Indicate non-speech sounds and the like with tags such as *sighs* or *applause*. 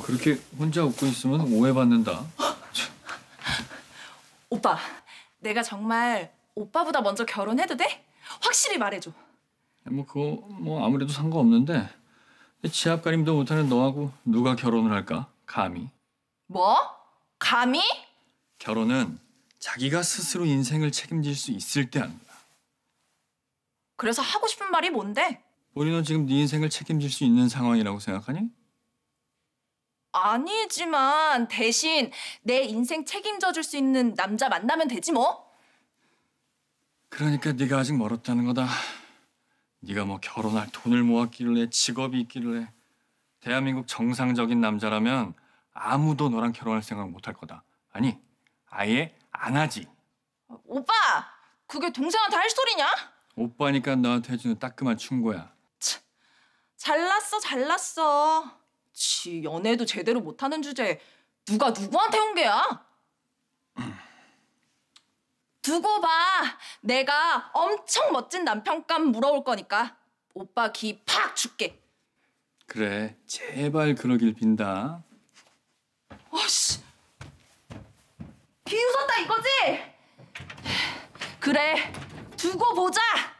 그렇게 혼자 웃고 있으면 오해받는다. *laughs* 오빠, 내가 정말 오빠보다 먼저 결혼해도 돼? 확실히 말해줘. 뭐 그거 뭐 아무래도 상관없는데 지압 가림도 못하는 너하고 누가 결혼을 할까? 감히. 뭐? 감히? 결혼은 자기가 스스로 인생을 책임질 수 있을 때 하는 거야. 그래서 하고 싶은 말이 뭔데? 우리는 지금 네 인생을 책임질 수 있는 상황이라고 생각하니? 아니지만 대신 내 인생 책임져 줄 수 있는 남자 만나면 되지 뭐. 그러니까 네가 아직 멀었다는 거다. 네가 뭐 결혼할 돈을 모았길래 직업이 있길래 대한민국 정상적인 남자라면 아무도 너랑 결혼할 생각 못 할 거다. 아니, 아예 안 하지. 오빠! 그게 동생한테 할 소리냐? 오빠니까 너한테 해주는 따끔한 충고야. 참, 잘났어, 잘났어. 지 연애도 제대로 못하는 주제에 누가 누구한테 온게야? *clears throat* 두고 봐. 내가 엄청 멋진 남편감 물어올 거니까 오빠 기팍 줄게. 그래, 제발 그러길 빈다. 아씨, 비웃었다 이거지? *sighs* 그래, 두고 보자.